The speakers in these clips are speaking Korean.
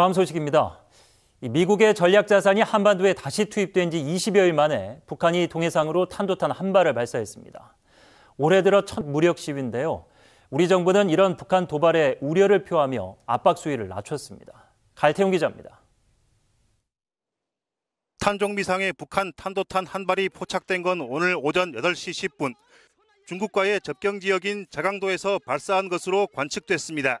다음 소식입니다. 미국의 전략 자산이 한반도에 다시 투입된 지 20여일 만에 북한이 동해상으로 탄도탄 한 발을 발사했습니다. 올해 들어 첫 무력 시위인데요. 우리 정부는 이런 북한 도발에 우려를 표하며 압박 수위를 낮췄습니다. 갈태용 기자입니다. 탄종미상에 북한 탄도탄 한 발이 포착된 건 오늘 오전 8시 10분 중국과의 접경 지역인 자강도에서 발사한 것으로 관측됐습니다.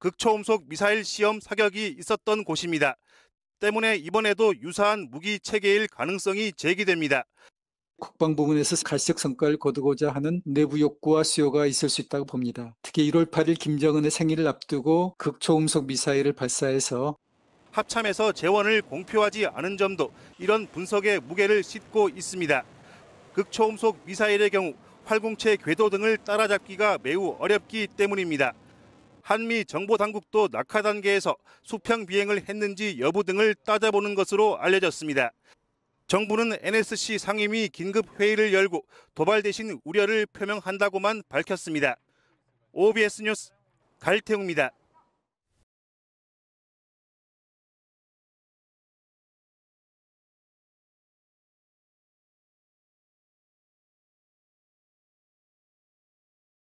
극초음속 미사일 시험 사격이 있었던 곳입니다. 때문에 이번에도 유사한 무기 체계일 가능성이 제기됩니다. 국방 부문에서 갈색 성과를 거두고자 하는 내부 욕구와 수요가 있을 수 있다고 봅니다. 특히 1월 8일 김정은의 생일을 앞두고 극초음속 미사일을 발사해서 합참에서 재원을 공표하지 않은 점도 이런 분석의 무게를 싣고 있습니다. 극초음속 미사일의 경우 활공체 궤도 등을 따라잡기가 매우 어렵기 때문입니다. 한미 정보당국도 낙하 단계에서 수평 비행을 했는지 여부 등을 따져보는 것으로 알려졌습니다. 정부는 NSC 상임위 긴급 회의를 열고 도발 대신 우려를 표명한다고만 밝혔습니다. OBS 뉴스 갈태웅입니다.